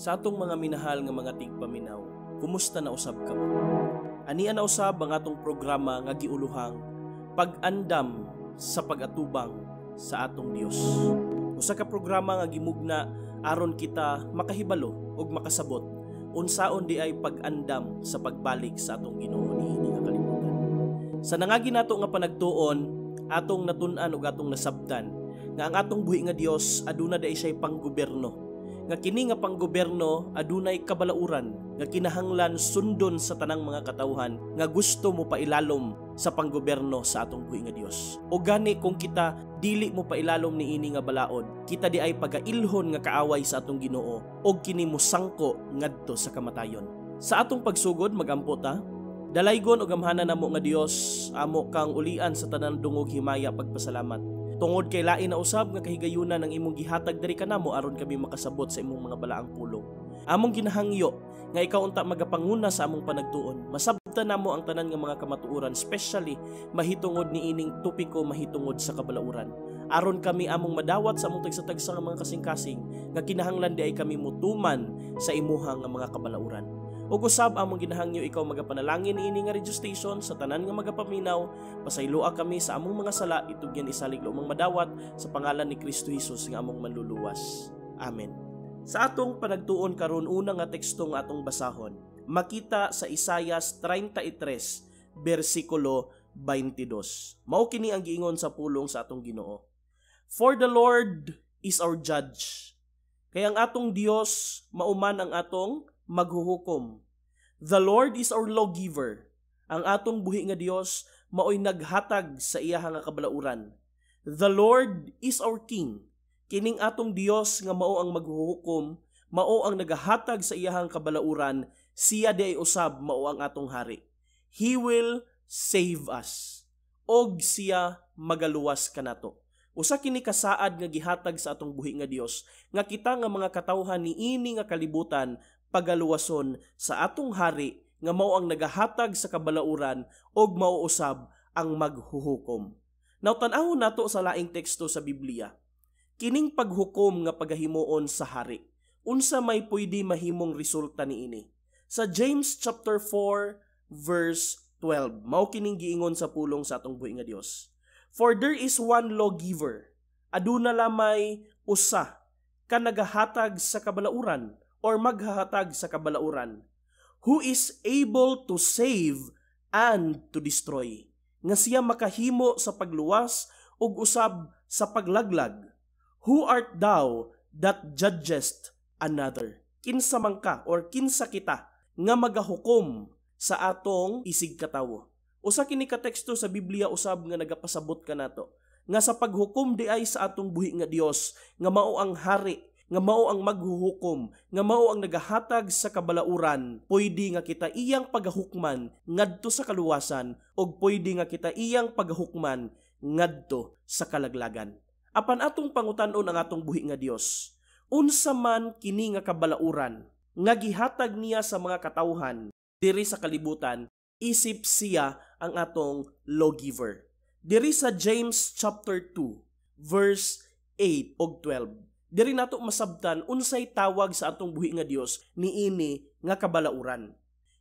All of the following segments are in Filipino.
Sa atong mga minahal nga mga tigpaminaw, kumusta na usab ka mo? Ani na usab ang atong programa nga giuluhang pag-andam sa pag-atubang sa atong Dios. Usa ka programa nga gimugna aron kita makahibalo ug makasabot unsaon di ay pag-andam sa pagbalik sa atong Ginoo niini nga kalibutan. Sa nangagi nato nga panagtuon, atong natun-an ug atong nasabtan nga ang atong buhi nga Dios aduna day siya'y panggobyerno nga kini nga panggobyerno adunay kabalauran nga kinahanglan sundon sa tanang mga katawhan nga gusto mo pailalom sa panggobyerno sa atong buhi nga Dios. O gani kung kita dili mo pailalom ini nga balaod, kita di ay pagailhon nga kaaway sa atong Ginoo og kini mo sangko ngadto sa kamatayon. Sa atong pagsugod magampo ta Dalaygon og amhanan namo nga Dios, amo kang ulian sa tanan dungog himaya pagpasalamat Tungod kay lain na usab nga kahigayunan ang imong gihatag diri kanamo aron kami makasabot sa imong mga balaang pulong. Among ginahangyo nga ikaw unta magapanguna sa among panagtuon. Masabtan namo ang tanan nga mga kamatuoran, especially mahitungod ni ining topiko mahitungod sa kabalauran. Aron kami among madawat sa among tagsa-tagsa nga mga kasing-kasing nga kinahanglan di ay kami mutuman sa imuhang mga kabalauran ug usab among ginahangyo ikaw magapanalangin ini nga registration sa tanan nga magapaminaw pasayloa kami sa among mga sala itugyan isalig lumang madawat sa pangalan ni Kristo Hesus nga among manluluwas amen sa atong panagtuon karon una nga tekstong atong basahon makita sa Isayas 33 bersikulo 22 mao kini ang giingon sa pulong sa atong Ginoo for the Lord is our judge kaya ang atong Dios mauman ang atong maghuhukom. The Lord is our lawgiver. Ang atong buhi nga Dios maoy naghatag sa iya nga kabalauran. The Lord is our king. Kining atong Dios nga mao ang maghuhukom, mao ang nagahatag sa iyahang kabalauran, siya di usab mao ang atong hari. He will save us. Og siya magaluwas kanato. Usa kini kasaad nga gihatag sa atong buhi nga Dios nga kita nga mga katawhan niini nga kalibutan pagaluwason sa atong hari nga mao ang nagahatag sa kabalauran og mauusab ang maghuhukom. Now tan nato sa laing teksto sa Biblia. Kining paghukom nga pagahimuon sa hari. Unsa may pwede mahimong resulta niini? Sa James chapter 4 verse 12, mao kining giingon sa pulong sa atong buhi nga Dios. For there is one lawgiver, aduna lamay usa ka nagahatag sa kabalauran or maghahatag sa kabalauran, who is able to save and to destroy, nga siya makahimo sa pagluwas ug usab sa paglaglag. Who art thou that judgest another? Kinsa man ka or kinsa kita nga magahukom sa atong isig katawo. Usa kini ka teksto sa Biblia usab nga nagapasabot kanato nga sa paghukom di ay sa atong buhi nga Dios nga mao ang hari nga mao ang maghuhukom, nga mao ang nagahatag sa kabalauran, pwede nga kita iyang paghukman ngadto sa kaluwasan o pwede nga kita iyang paghukman ngadto sa kalaglagan. Apan atong pangutan-on ang atong buhi nga Dios, unsa man kini nga kabalauran nga gihatag niya sa mga katawhan diri sa kalibutan, isip siya ang atong lawgiver. Diri sa James chapter 2, verse 8 og 12 Diri nato masabtan unsay tawag sa atong buhi nga Dios niini nga kabalauran.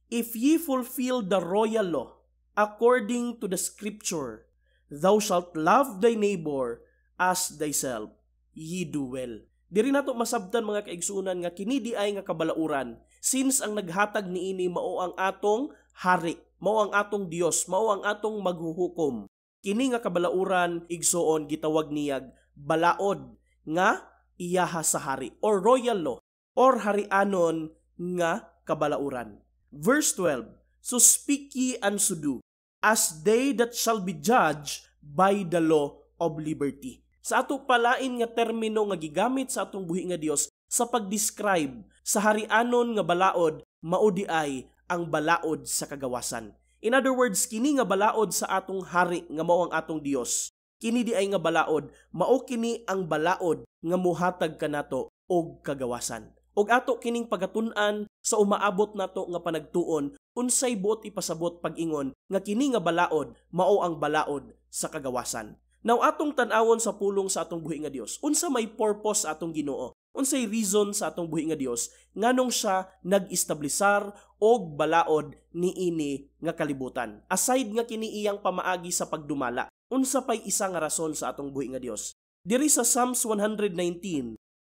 If ye fulfill the royal law according to the scripture, thou shalt love thy neighbor as thyself, ye do well. Diri nato masabtan mga kaigsunan nga kini di ay nga kabalauran since ang naghatag niini mao ang atong hari, mao ang atong Dios, mao ang atong maghuhukom. Kini nga kabalauran igsuon gitawag niyag balaod nga iyaha sa hari or royal law or harianon nga kabalauran. Verse 12, So speak ye unto do, as they that shall be judged by the law of liberty. Sa ato palain nga termino nga gigamit sa atong buhi nga Dios sa pag-describe sa harianon nga balaod mao di ay ang balaod sa kagawasan. In other words, kini nga balaod sa atong hari nga mao ang atong Dios kini di ay nga balaod mao kini ang balaod nga muhatag kanato og kagawasan og ato kining pagatun-an sa umaabot nato nga panagtuon unsay buot ipasabot pag-ingon nga kini nga balaod mao ang balaod sa kagawasan Now atong tan-awon sa pulong sa atong buhi nga Dios. Unsa may purpose atong Ginoo? unsay reason sa atong buhi nga Dios nganong siya nag-establisar og balaod niini nga kalibutan aside nga kini iyang pamaagi sa pagdumala unsa pay isa nga rason sa atong buhi nga Dios diri sa Psalms 119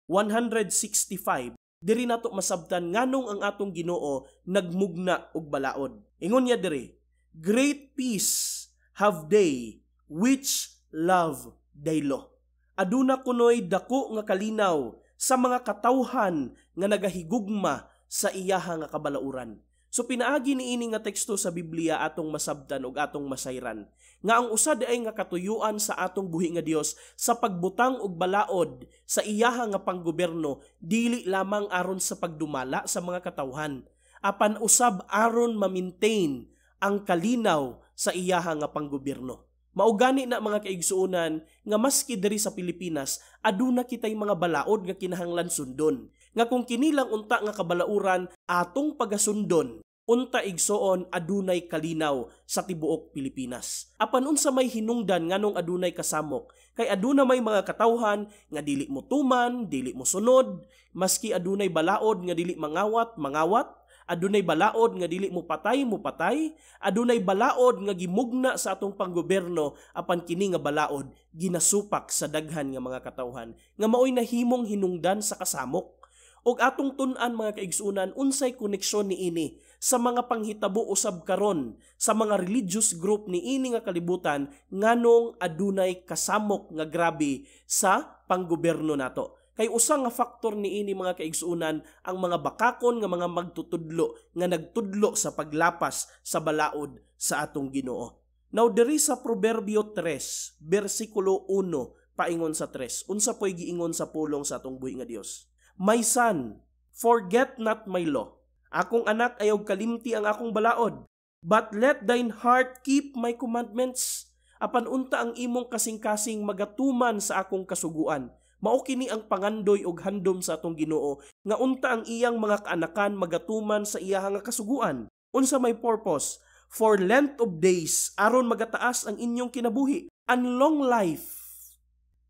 165 diri nato masabtan nganong ang atong Ginoo nagmugna og balaod ingon niya diri great peace have they which love thy law aduna kunoy dako nga kalinaw sa mga katawhan nga nagahigugma sa iyaha nga kabalauran. So pinaagi ni ini nga teksto sa Biblia atong masabtan ug atong masayran nga ang usad ay nga katuyuan sa atong buhi nga Dios sa pagbutang og balaod sa iyaha nga panggobyerno dili lamang aron sa pagdumala sa mga katawhan apan usab aron ma-maintain ang kalinaw sa iyaha nga panggobyerno. Maugani na mga kaigsuonan nga maski diri sa Pilipinas aduna kitay mga balaod nga kinahanglan sundon. Nga kung kinilang unta nga kabalauran atong pagasundon unta igsoon adunay kalinaw sa tibuok Pilipinas. Apan unsa may hinungdan nganong adunay kasamok kay aduna may mga katawhan nga dili mo tuman, dili mo sunod, maski adunay balaod nga dili mangawat, mangawat, adunay balaod nga dili mo patay mo patay adunay balaod nga gimugna sa atong panggobyerno apan kini nga balaod ginasupak sa daghan nga mga katawhan nga maoy nahimong hinungdan sa kasamok og atong tun-an mga kaigsunan unsay koneksyon ni ini sa mga panghitabo usab karon sa mga religious group ni ini nga kalibutan nganong adunay kasamok nga grabe sa panggobyerno nato Kay usa nga faktor niini mga kaigsuonan ang mga bakakon nga mga magtutudlo nga nagtudlo sa paglapas sa balaod sa atong Ginoo. Now there is a Proverbio 3 versikulo 1 paingon sa 3 unsa poy giingon sa pulong sa atong buhi nga Dios. My son, forget not my law. Akong anak ayaw kalimti ang akong balaod. But let thine heart keep my commandments apan unta ang imong kasing-kasing magatuman sa akong kasuguan mao kini ang pangandoy og handom sa atong Ginoo nga unta ang iyang mga kaanakan magatuman sa iyang nga kasuguan unsa may purpose for length of days aron magataas ang inyong kinabuhi and long life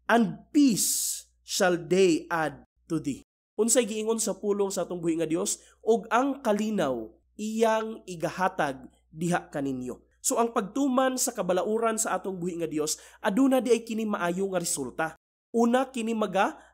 and peace shall they add to thee unsay giingon sa pulong sa atong buhi nga Dios og ang kalinaw iyang igahatag diha kaninyo So ang pagtuman sa kabalauran sa atong buhi nga Dios aduna di ay kini maayo nga resulta. Una kini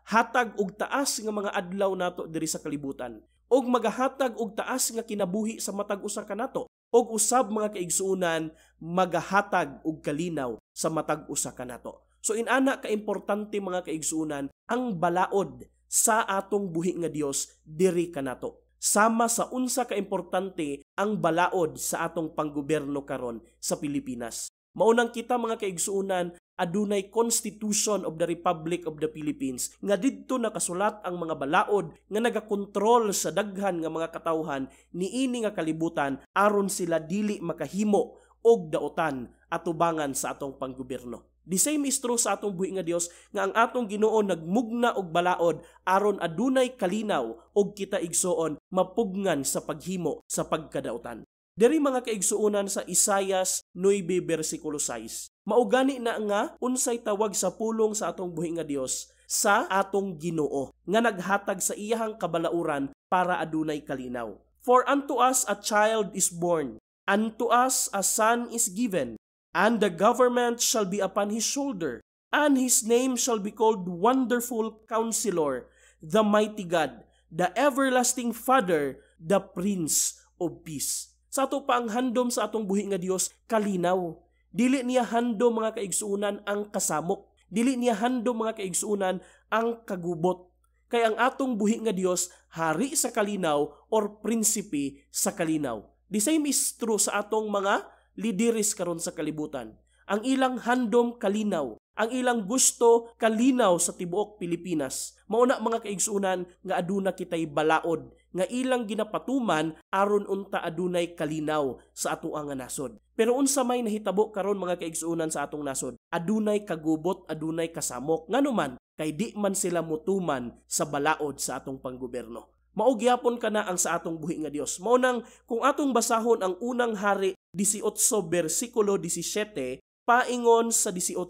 hatag og taas nga mga adlaw nato diri sa kalibutan og magahatag og taas nga kinabuhi sa matag usa kanato og usab mga kaigsuonan magahatag og kalinaw sa matag usa kanato. So inana ka importante mga kaigsuonan ang balaod sa atong buhi nga Dios diri kanato sama sa unsa ka importante ang balaod sa atong panggobyerno karon sa Pilipinas. Maunang kita mga kaigsuunan adunay Constitution of the Republic of the Philippines nga didto nakasulat ang mga balaod nga nagakontrol sa daghan nga mga katawhan niini nga kalibutan aron sila dili makahimo og daotan atubangan sa atong panggobyerno. The same is true sa atong buhi nga Dios nga ang atong Ginoo nagmugna og balaod aron adunay kalinaw og kita igsoon mapugngan sa paghimo sa pagkadaotan. Diri mga kaigsuonan sa Isayas 9 versikulo 6. Maugani na nga unsay tawag sa pulong sa atong buhi nga Dios sa atong Ginoo nga naghatag sa iyahang kabalauran para adunay kalinaw. For unto us a child is born, unto us a son is given, and the government shall be upon his shoulder, and his name shall be called Wonderful Counselor, the Mighty God, the Everlasting Father, the Prince of Peace. Sa ato pa ang handom sa atong buhi nga Dios kalinaw Dili niya hando mga kaigsuunan ang kasamok. Dili niya hando mga kaigsuunan ang kagubot. Kay ang atong buhi nga Dios hari sa kalinaw or prinsipi sa kalinaw. The same is true sa atong mga lideres karon sa kalibutan. Ang ilang handom kalinaw, ang ilang gusto kalinaw sa tibuok Pilipinas. Mao na mga kaigsuunan nga aduna kitay balaod nga ilang ginapatuman aron unta adunay kalinaw sa ato ang nasod. Pero unsa may nahitabo karon mga kaigsuonan sa atong nasod, adunay kagubot, adunay kasamok nganuman kay di man sila mutuman sa balaod sa atong panggobyerno. Maugyapon ka na ang sa atong buhi nga Dios. Mao nang kung atong basahon ang unang hari 18 bersikulo 17 paingon sa 18.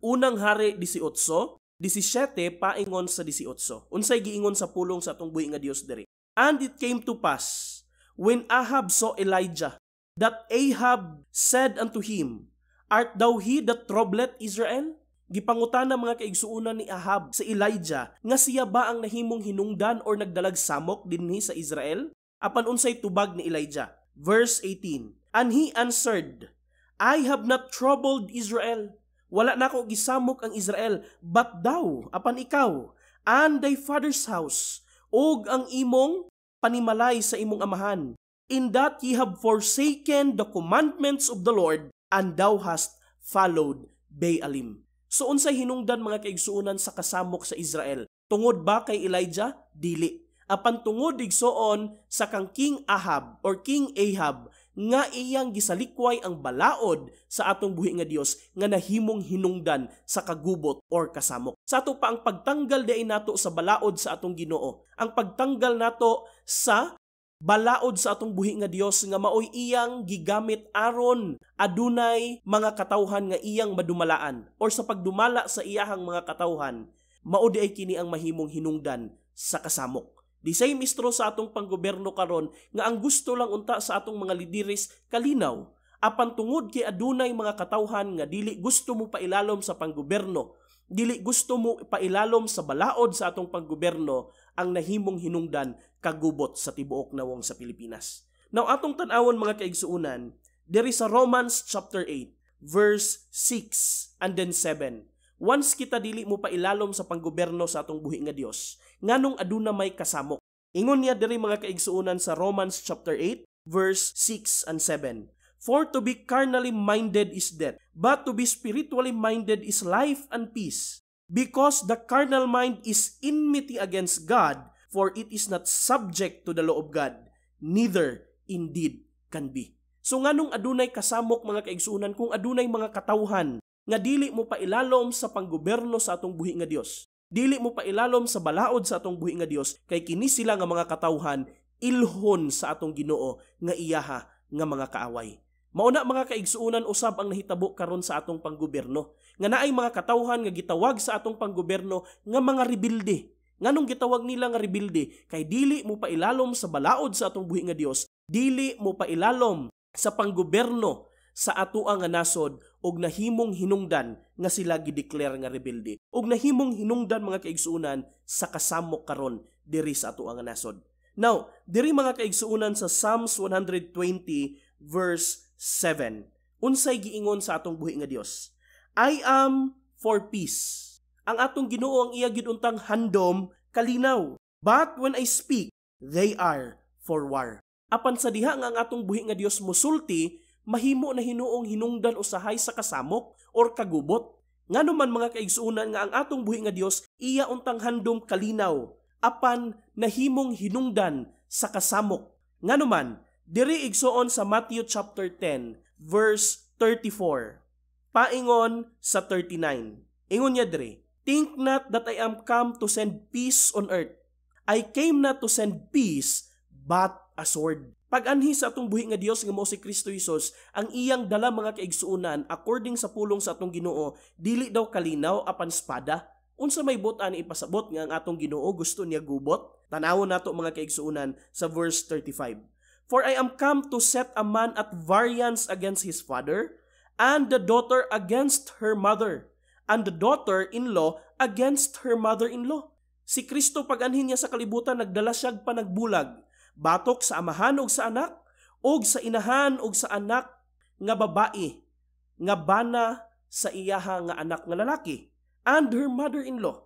Unang hari 18 17 paingon sa 18. Unsay giingon sa pulong sa atong buhi nga Dios diri? And it came to pass, when Ahab saw Elijah, that Ahab said unto him, Art thou he that troubled Israel? Gipangutan ng mga kaigsuunan ni Ahab sa Elijah nga siya ba ang nahimong hinungdan or nagdalagsamok dinhi sa Israel? Apan unsay tubag ni Elijah. Verse 18. And he answered, I have not troubled Israel. Wala na ko gisamok ang Israel, but thou, apan ikaw, and thy father's house, ug ang imong panimalay sa imong amahan. In that ye have forsaken the commandments of the Lord, and thou hast followed Baalim. So unsay hinungdan mga kaigsuonan sa kasamok sa Israel? Tungod ba kay Elijah? Dili apan tungod igsoon sa kang King Ahab or King Ahab nga iyang gisalikway ang balaod sa atong buhi nga Dios nga nahimong hinungdan sa kagubot or kasamok. Sa ato pa ang pagtanggal day nato sa balaod sa atong Ginoo. Ang pagtanggal nato sa balaod sa atong buhi nga Dios nga maoy iyang gigamit aron adunay mga katawhan nga iyang madumalaan or sa pagdumala sa iyahang mga katawhan mao ay kini ang mahimong hinungdan sa kasamok. The same is true sa atong panggobyerno karon nga ang gusto lang unta sa atong mga lideres kalinaw apan tungod kay adunay mga katawhan nga dili gusto mo pailalom sa panggobyerno dili gusto mo pailalom sa balaod sa atong panggobyerno ang nahimong hinungdan kagubot sa tibuok nawong sa Pilipinas now atong tan-awon mga kaigsuonan there sa Romans chapter 8 verse 6 and then 7 once kita dili mo pailalom sa panggobyerno sa atong buhi nga Dios nganong aduna may kasamok. Ingon niya diri mga kaigsuonan sa Romans chapter 8 verse 6 and 7. For to be carnally minded is death, but to be spiritually minded is life and peace. Because the carnal mind is enmity against God, for it is not subject to the law of God, neither indeed can be. So nganong adunay kasamok mga kaigsuonan kung adunay mga katauhan nga dili mo pa pailalom sa panggoberno sa atong buhi nga Dios. Dili mo pa ilalom sa balaod sa atong buhi nga Dios kay kini sila nga mga katawhan ilhon sa atong Ginoo nga iyaha nga mga kaaway. Mao na mga kaigsuonan usab ang nahitabo karon sa atong panggobyerno nga naay mga katawhan nga gitawag sa atong panggobyerno nga mga rebelde. Nganong gitawag nila nga rebelde kay dili mo pa ilalom sa balaod sa atong buhi nga Dios, dili mo pa ilalom sa panggobyerno sa atua nga nasod og nahimong hinungdan nga sila gideclare nga rebelde og nahimong hinungdan mga kaigsuonan sa kasamok karon diri sa ato ang nasod now diri mga kaigsuonan sa Psalms 120 verse 7 unsay giingon sa atong buhi nga Dios I am for peace ang atong Ginoo ang iya giduntang handom kalinaw but when I speak they are for war apan sa diha nga ang atong buhi nga Dios musulti mahimo na hinuong hinungdan usahay sa kasamok or kagubot. Ngano man mga kaigsuunan nga ang atong buhi nga Dios iya untang handom kalinaw apan nahimong hinungdan sa kasamok. Ngano man diri igsuon sa Matthew chapter 10 verse 34 paingon sa 39. Ingon niya diri, Think not that I am come to send peace on earth. I came not to send peace, but a sword. Pag-anhi sa atong buhi nga Dios nga mao si Kristo Jesus, ang iyang dala mga kaigsuonan according sa pulong sa atong Ginoo, dili daw kalinaw apan espada. Unsa may butan ipasabot nga ang atong Ginoo gusto niya gubot? Tanawon nato mga kaigsuonan sa verse 35. For I am come to set a man at variance against his father, and the daughter against her mother, and the daughter-in-law against her mother-in-law. Si Kristo pag-anhin niya sa kalibutan, nagdala siyag panagbulag batok sa amahan ug sa anak ug sa inahan ug sa anak nga babae nga bana sa iyaha nga anak nga lalaki and her mother-in-law.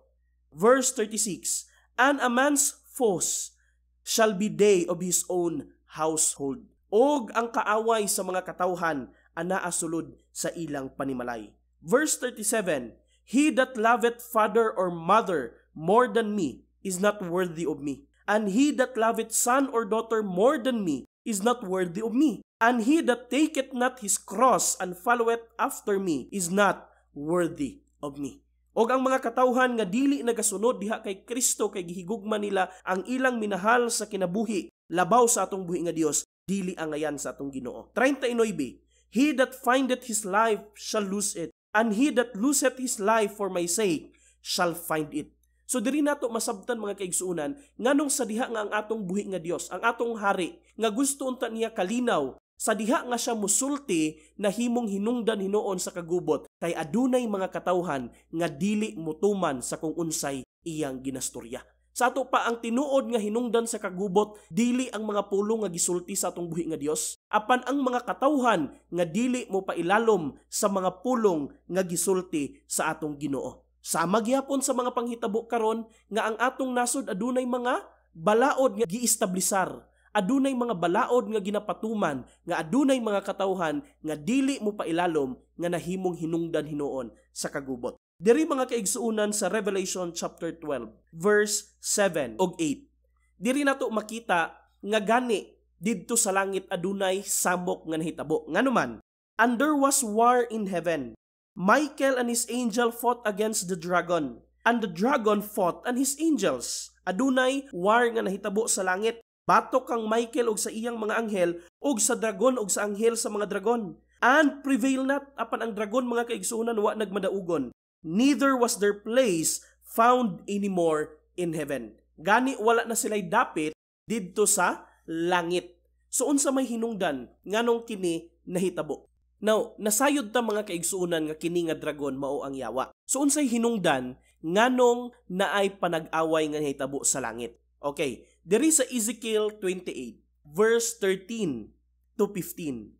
Verse 36, And a man's force shall be day of his own household. Og ang kaaway sa mga katawhan anaa sulod sa ilang panimalay. Verse 37, He that loveth father or mother more than me is not worthy of me. And he that loveth son or daughter more than me is not worthy of me. And he that taketh not his cross and followeth after me is not worthy of me. Og ang mga katawhan nga dili nagasunod diha kay Kristo kay gihigugma nila ang ilang minahal sa kinabuhi, labaw sa atong buhi nga Dios, dili angayan sa atong Ginoo. 39 He that findeth his life shall lose it, and he that loseth his life for my sake shall find it. So diri nato masabtan mga kaigsuonan nganong sa diha nga ang atong buhi nga Dios, ang atong hari nga gusto unta niya kalinaw sa diha nga siya musulti na himong hinungdan hinoon sa kagubot kay adunay mga katawhan nga dili mutuman sa kung unsay iyang ginastorya. Sa ato pa ang tinuod nga hinungdan sa kagubot dili ang mga pulong nga gisulti sa atong buhi nga Dios apan ang mga katawhan nga dili mo pailalom sa mga pulong nga gisulti sa atong Ginoo. Sama gyapon sa mga panghitabo karon nga ang atong nasod adunay mga balaod nga giistablisar. Adunay mga balaod nga ginapatuman nga adunay mga katawhan nga dili mo pailalom nga nahimong hinungdan hinuon sa kagubot. Diri mga kaigsuunan sa Revelation chapter 12 verse 7 og 8. Diri nato makita nga gani didto sa langit adunay samok nga nahitabo. Nganuman, and there was war in heaven. Michael and his angel fought against the dragon, and the dragon fought and his angels. Adunay war nga nahitabo sa langit. Batok kang Michael og sa iyang mga anghel og sa dragon og sa anghel sa mga dragon. And prevail not apan ang dragon mga kaigsuonan wa nagmadaugon. Neither was their place found anymore in heaven. Gani wala na sila'y dapit didto sa langit. So unsa may hinungdan nganong kini nahitabo? Now, nasayod ta mga kaigsuunan nga kini nga dragon mao ang yawa. So unsay hinungdan nganong naay panag-away nga hitabo sa langit. Okay, there diri sa Ezekiel 28 verse 13 to 15.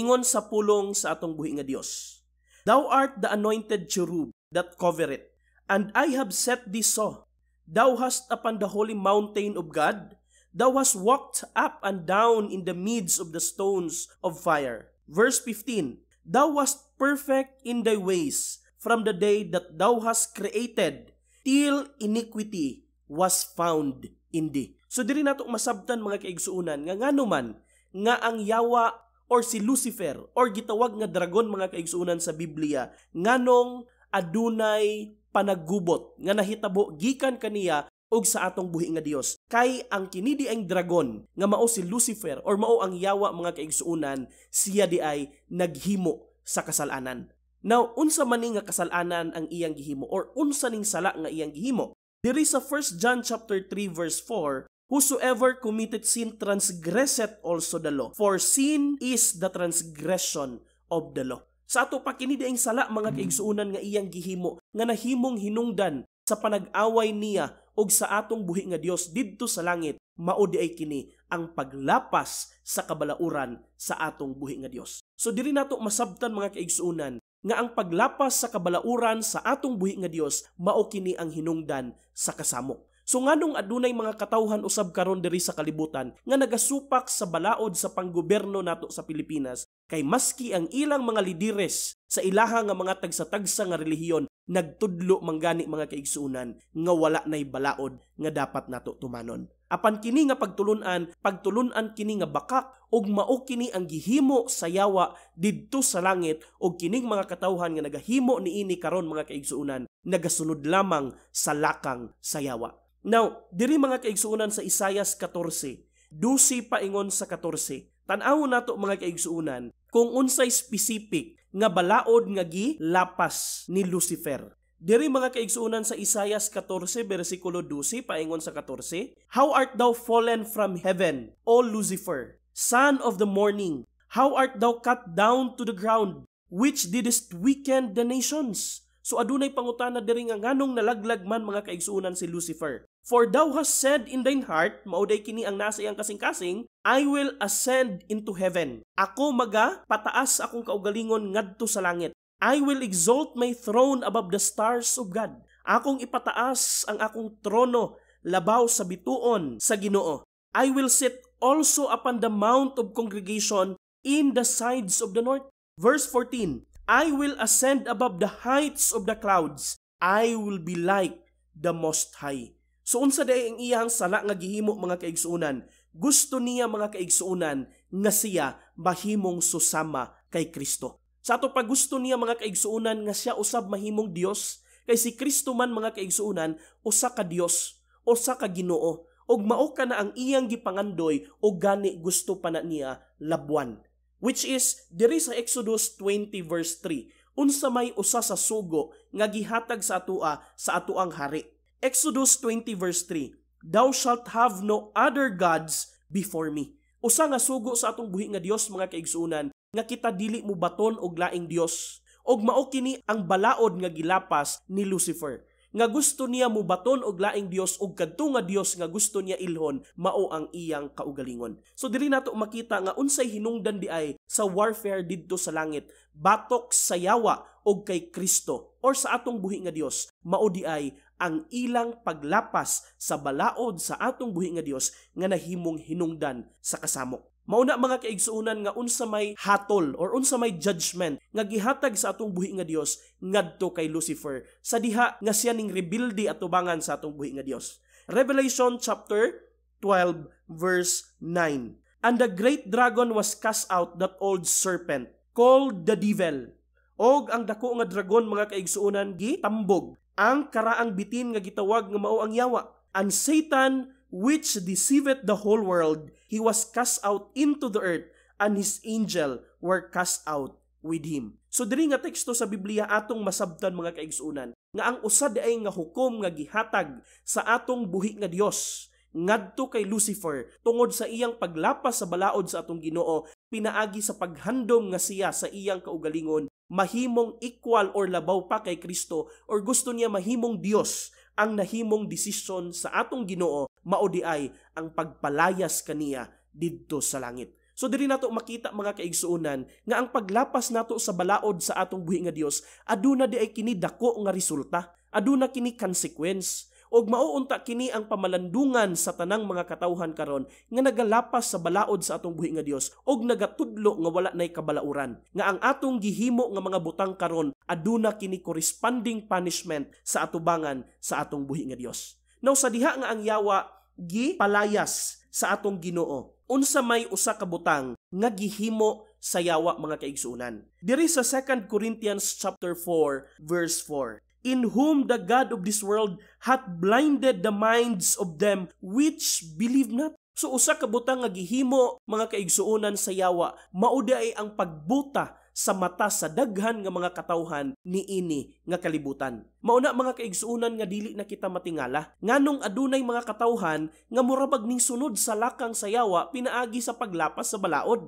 Ingon sa pulong sa atong buhi nga Dios. Thou art the anointed cherub that covereth, and I have set thee so. Thou hast upon the holy mountain of God, thou hast walked up and down in the midst of the stones of fire. Verse 15, Thou wast perfect in thy ways from the day that thou hast created till iniquity was found in thee. So diri nato masabtan mga kaigsuunan nga nganuman nga ang yawa or si Lucifer or gitawag nga dragon mga kaigsuunan sa Biblia nganong adunay panagubot nga nahitabo gikan kaniya og sa atong buhi nga Dios. Kay ang kinidi ang dragon nga mao si Lucifer or mao ang yawa mga kaigsuonan siya di ay naghimo sa kasalanan. Now, unsa man nga kasalanan ang iyang gihimo or unsa ning sala nga iyang gihimo? Diri sa 1 John chapter 3 verse 4, Whosoever committed sin transgresseth also the law, for sin is the transgression of the law. Sa ato pa kini sala mga kaigsuonan nga iyang gihimo nga nahimong hinungdan sa panag-away niya ug sa atong buhi nga Dios didto sa langit mao di ay kini ang paglapas sa kabalauran sa atong buhi nga Dios. So diri nato masabtan mga kaigsuonan nga ang paglapas sa kabalauran sa atong buhi nga Dios mao kini ang hinungdan sa kasamok. So nganong adunay mga katawhan usab karon diri sa kalibutan nga nagasupak sa balaod sa panggobyerno nato sa Pilipinas kay maski ang ilang mga lideres sa ilaha nga mga tagsa-tagsa nga relihiyon nagtudlo manggani mga kaigsuunan nga wala nay balaod nga dapat nato tumanon apan kini nga pagtulunan pagtulunan kini nga bakak og mao kini ang gihimo sa yawa didto sa langit og kining mga katawhan nga nagahimo niini karon mga kaigsuunan nagasunod lamang sa lakang sa yawa now diri mga kaigsuunan sa Isayas 14 12 paingon sa 14 Tanaw nato mga kaigsuunan kung unsay specific nga balaod nga gi lapas ni Lucifer. Diri mga kaigsuunan sa Isayas 14 bersikulo 12 paingon sa 14, How art thou fallen from heaven, O Lucifer, son of the morning? How art thou cut down to the ground, which didst weaken the nations? So adunay pangutana diri nga nganong nalaglag man mga kaigsuonan si Lucifer. For thou hast said in thine heart, mauday kini ang nasa iyang kasing-kasing, I will ascend into heaven. Ako maga pataas akong kaugalingon ngadto sa langit. I will exalt my throne above the stars of God. Akong ipataas ang akong trono labaw sa bituon sa Ginoo. I will sit also upon the mount of congregation in the sides of the north. Verse 14, I will ascend above the heights of the clouds. I will be like the Most High. So unsa day ang iyang sala nga gihimo mga kaigsuonan? Gusto niya mga kaigsuonan nga siya mahimong susama kay Kristo. Sa ato pag gusto niya mga kaigsuonan nga siya usab mahimong Dios kay si Kristo man mga kaigsuonan usa ka Dios, usa ka Ginoo ug mao ka na ang iyang gipangandoy o gani gusto pa na niya labuan which is diri sa Exodus 20 verse 3 unsa may usa sa sugo nga gihatag sa atua sa atuang hari. Exodus 20 verse 3 Thou shalt have no other gods before me. Usa nga sugo sa atong buhi nga Dios mga kaigsuonan nga kita dili mo baton og laing Dios og mao kini ang balaod nga gilapas ni Lucifer nga gusto niya mo baton og laing Dios og kadto nga Dios nga gusto niya ilhon mao ang iyang kaugalingon. So diri nato makita nga unsay hinungdan di ay sa warfare didto sa langit, batok sa yawa og kay Kristo or sa atong buhi nga Dios, mao di ay ang ilang paglapas sa balaod sa atong buhi nga Dios nga nahimong hinungdan sa kasamok. Mauna mga kaigsuunan nga unsa may hatol or unsa may judgment nga gihatag sa atong buhi nga Dios ngadto kay Lucifer sa diha nga siya ning rebuildi atubangan sa atong buhi nga Dios. Revelation chapter 12 verse 9. And the great dragon was cast out that old serpent called the devil. Og ang dako nga dragon mga kaigsuunan gitambog ang karaang bitin nga gitawag nga mao ang yawa. And Satan which deceived the whole world he was cast out into the earth, and his angel were cast out with him. So diri nga teksto sa Biblia atong masabtan mga kaigsunan nga ang usad ay nga hukom nga gihatag sa atong buhi nga Dios ngadto kay Lucifer tungod sa iyang paglapas sa balaod sa atong Ginoo pinaagi sa paghandom nga siya sa iyang kaugalingon mahimong equal or labaw pa kay Kristo or gusto niya mahimong Dios ang nahimong desisyon sa atong Ginoo mao di ay ang pagpalayas kaniya didto sa langit. So diri nato makita mga kaigsuonan nga ang paglapas nato sa balaod sa atong buhi nga Dios aduna di ay kinidako nga resulta, aduna kini consequence og mauunta kini ang pamalandungan sa tanang mga katauhan karon nga nagalapas sa balaod sa atong buhi nga Dios og nagatudlo nga wala nay kabalauran nga ang atong gihimo nga mga butang karon aduna kini corresponding punishment sa atubangan sa atong buhi nga Dios. Now sa diha nga ang yawa gi palayas sa atong Ginoo unsa may usa ka butang nga gihimo sa yawa mga kaigsuonan. Diri sa 2 Corinthians chapter 4 verse 4 in whom the God of this world hath blinded the minds of them which believe not. So usa ka butang nga gihimo mga kaigsuonan sa yawa mao ay ang pagbuta sa mata sa daghan nga mga katawhan ni ini nga kalibutan. Mauna mga kaigsuonan nga dili na kita matingala nganong adunay mga katawhan nga murabag ning sunod sa lakang sa yawa pinaagi sa paglapas sa balaod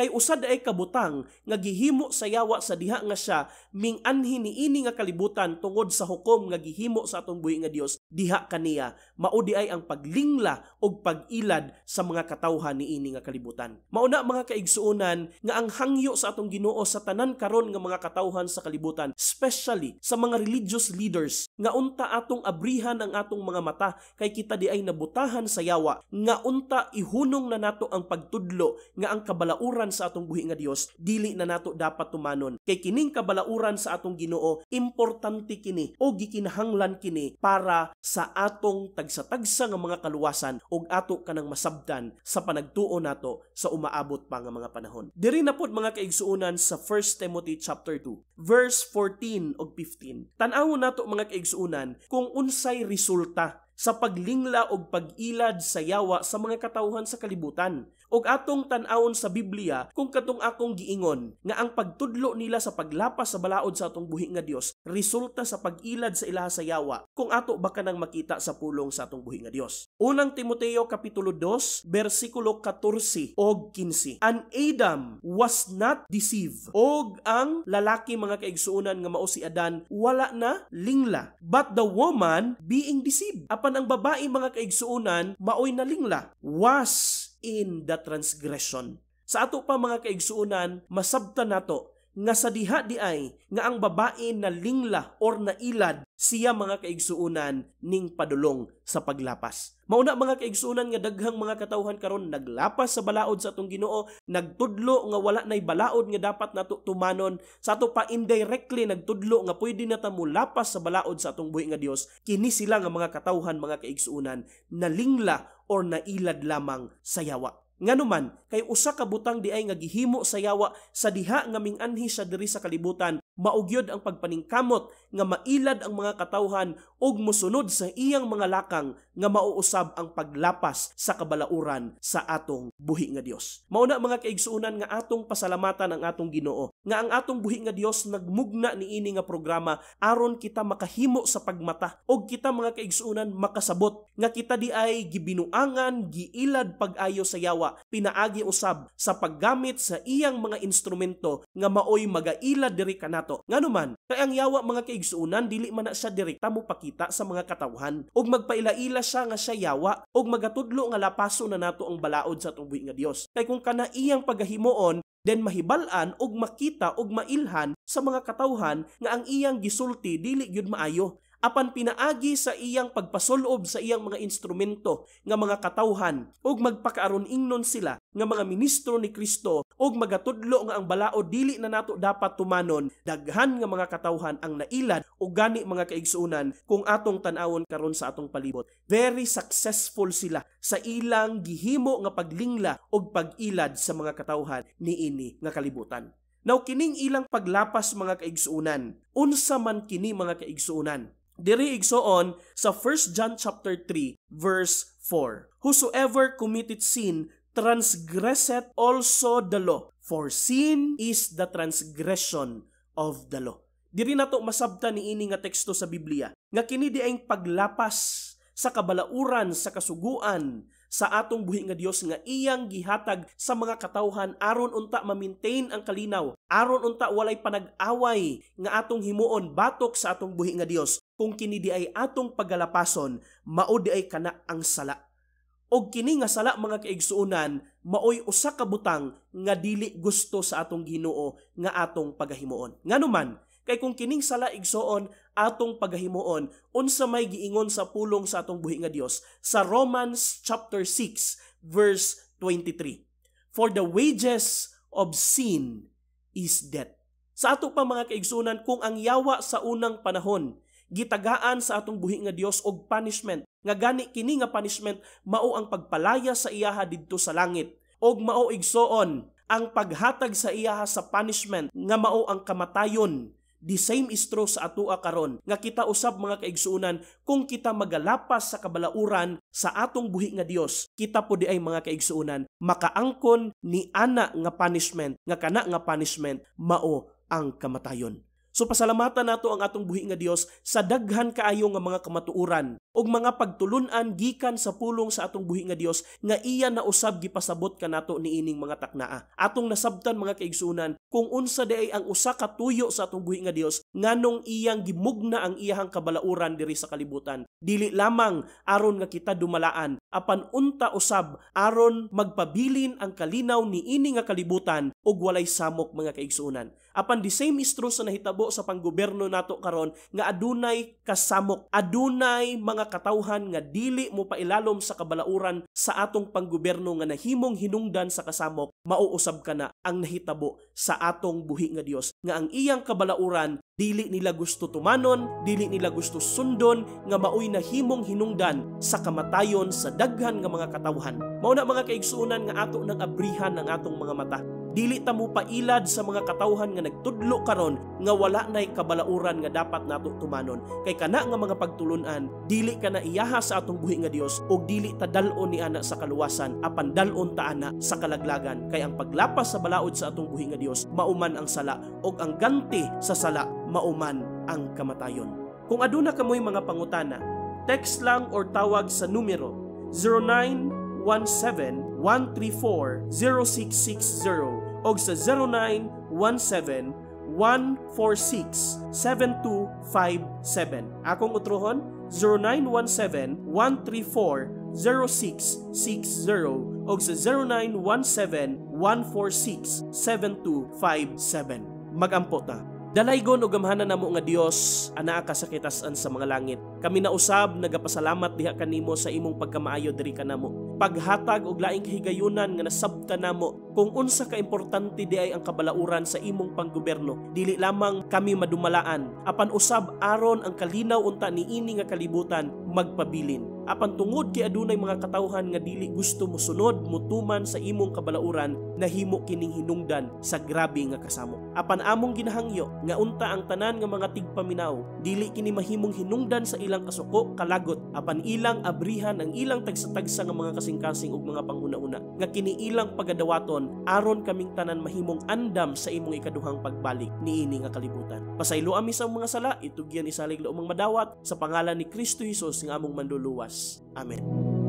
kay usad ay kabutang nga gihimo sa yawa sa diha nga siya ming anhi niini nga kalibutan tungod sa hukom nga gihimo sa atong buhi nga Dios diha kaniya mao di ay ang paglingla og pagilad sa mga katawhan niini nga kalibutan mao na mga kaigsuonan nga ang hangyo sa atong Ginoo sa tanan karon nga mga katawhan sa kalibutan especially sa mga religious leaders nga unta atong abrihan ang atong mga mata kay kita di ay nabutahan sa yawa nga unta ihunong na nato ang pagtudlo nga ang kabalauran kabalauran sa atong buhi nga Dios dili na nato dapat tumanon kay kining kabalauran sa atong Ginoo importante kini o gikinahanglan kini para sa atong tagsa-tagsa nga mga kaluwasan og ato kanang masabdan sa panagtuo nato sa umaabot pa nga mga panahon diri na pod mga kaigsuonan sa 1 Timothy chapter 2 verse 14 og 15 tan-aw nato mga kaigsuonan kung unsay resulta sa paglingla o pagilad sa yawa sa mga katauhan sa kalibutan. Og atong tan-awon sa Biblia kung katong akong giingon nga ang pagtudlo nila sa paglapas sa balaod sa atong buhi nga Dios resulta sa pagilad sa ilaha sa yawa kung ato baka nang makita sa pulong sa atong buhi nga Dios. Unang Timoteo kapitulo 2 bersikulo 14 og 15. An Adam was not deceived og ang lalaki mga kaigsuonan nga mao si Adan wala na lingla but the woman being deceived apan man ang babae mga kaigsuunan, maoy nalingla, was in the transgression. Sa ato pa mga kaigsuunan, masabta nato nga sa diha di ay nga ang babae na lingla or nailad siya mga kaigsuunan ning padulong sa paglapas. Mauna mga kaigsuunan nga daghang mga katawhan karon naglapas sa balaod sa atong Ginoo, nagtudlo nga wala nay balaod nga dapat nato tumanon, sa ato pa indirectly nagtudlo nga pwede na ta mo lapas sa balaod sa atong buhi nga Dios. Kini sila nga mga katawhan mga kaigsuunan na lingla or nailad lamang sa yawa. Nganuman, kay usa ka butang di ay nga gihimo sa yawa sa diha nga ming-anhi siya diri sa kalibutan maugyod ang pagpaningkamot nga mailad ang mga katawhan ug musunod sa iyang mga lakang nga mauusab ang paglapas sa kabalauran sa atong buhi nga Dios. Mao na mga kaigsuonan nga atong pasalamatan ang atong Ginoo nga ang atong buhi nga Dios nagmugna niini nga programa aron kita makahimo sa pagmata og kita mga kaigsuonan makasabot nga kita di ay gibinuangan giilad pag-ayo sa yawa pinaagi usab sa paggamit sa iyang mga instrumento nga maoy magailad diri kanato ato. Nga kay ang yawa mga kaigsuunan dili man na siya direkta mo pakita sa mga katawhan. Og magpailaila siya nga siya yawa og magatudlo nga lapaso na nato ang balaod sa tubuhi nga Dios. Kay kung kana iyang paghimoon then mahibalan og makita og mailhan sa mga katawhan nga ang iyang gisulti dili gyud maayo apan pinaagi sa iyang pagpasulob sa iyang mga instrumento nga mga katawhan ug magpakaaron ingnon sila nga mga ministro ni Kristo ug magatudlo nga ang balao dili na nato dapat tumanon daghan nga mga katawhan ang nailad ug gani mga kaigsuonan kung atong tan-awon karon sa atong palibot very successful sila sa ilang gihimo nga paglingla ug pagilad sa mga katawhan niini nga kalibutan Now kining ilang paglapas mga kaigsuunan, unsa man kini mga kaigsuunan, diri igsoon sa 1 John chapter 3 verse 4. Whosoever committed sin transgresseth also the law, for sin is the transgression of the law. Diri nato masabta ni ini nga teksto sa Biblia nga kini di ay paglapas sa kabalauran sa kasuguan sa atong buhi nga Dios nga iyang gihatag sa mga katawhan aron unta ma-maintain ang kalinaw, aron unta walay panag-away nga atong himuon batok sa atong buhi nga Dios. Kung kini di ay atong pagalapason, mao di ay kana ang sala og kini nga sala mga kaigsuonan maoy usa ka butang nga dili gusto sa atong Ginoo nga atong pagahimuon. Nganuman, kay kung kining sala igsoon atong paghimuon unsa may giingon sa pulong sa atong buhi nga Dios sa Romans chapter 6 verse 23 for the wages of sin is death sa ato pa mga kaigsoonan kung ang yawa sa unang panahon gitagaan sa atong buhi nga Dios og punishment nga gani kini nga punishment mao ang pagpalaya sa iyaha didto sa langit og mao igsoon ang paghatag sa iyaha sa punishment nga mao ang kamatayon The same is true sa atua karon nga kita usab mga kaigsuunan kung kita magalapas sa kabalauran sa atong buhi nga Dios kita pud ay mga kaigsuunan makaangkon ni ana nga punishment nga kana nga punishment mao ang kamatayon. So pasalamatan nato ang atong buhi nga Dios sa daghan kaayo nga mga kamatuoran ug mga pagtulunan gikan sa pulong sa atong buhi nga Dios nga iya na usab gipasabot kanato niining mga taknaa. Atong nasabtan mga kaigsunan kung unsa day ang usa ka tuyo sa atong buhi nga Dios nganong iyang gimugna ang iyahang kabalauran diri sa kalibutan. Dili lamang aron nga kita dumalaan apan unta usab aron magpabilin ang kalinaw niining nga kalibutan ug walay samok mga kaigsunan apan the same is true sa nahitabo sa panggoberno nato karon nga adunay kasamok adunay mga katawhan nga dili mo pailalom sa kabalauran sa atong panggoberno nga nahimong hinungdan sa kasamok mauusab ka na ang nahitabo sa atong buhi nga Dios nga ang iyang kabalauran dili nila gusto tumanon dili nila gusto sundon nga maoy nahimong hinungdan sa kamatayon sa daghan nga mga katawhan mao na mga kaigsuonan nga ato nang abrihan ng atong mga mata dili ta mo pailad sa mga katawhan nga nagtudlo karon nga wala nay kabalauran nga dapat nato tumanon kay kana nga mga pagtulunan dili ka na iyaha sa atong buhi nga Dios ug dili ta dalon ni ana sa kaluwasan apan dalon ta ana sa kalaglagan kay ang paglapas sa balaod sa atong buhi nga Dios mauman ang sala ug ang ganti sa sala mauman ang kamatayon kung aduna kamoy mga pangutana text lang or tawag sa numero 0917 0917-134-0660 o sa 0917-146-7257. Akong utrohon, 0917-134-0660 o sa 0917-146-7257. Magampo ta. Dalaygon og gamhanan namo nga Dios, anaa ka sa kitasan sa mga langit. Kami na usab nagapasalamat diha kanimo sa imong pagkamaayo diri kanamo paghatag og laing higayunan nga nasabta namo kung unsa ka importante di ay ang kabalauran sa imong panggobyerno dili lamang kami madumalaan apan usab aron ang kalinaw unta niini nga kalibutan magpabilin. Apan tungod kay adunay mga katawhan nga dili gusto mo sunod mutuman sa imong kabalauran nahimo kining hinungdan sa grabe nga kasamo. Apan among ginahangyo nga unta ang tanan nga mga tigpaminaw dili kini mahimong hinungdan sa ilang kasuko kalagot apan ilang abrihan ang ilang tagsa-tagsa nga mga kasing-kasing ug mga panguna-una nga kini ilang pagadawaton aron kaming tanan mahimong andam sa imong ikaduhang pagbalik niini nga kalibutan. Pasaylo ami sa mga sala itugyan isalig loong madawat sa pangalan ni Kristo Hesus nga among manluluwas. Amen.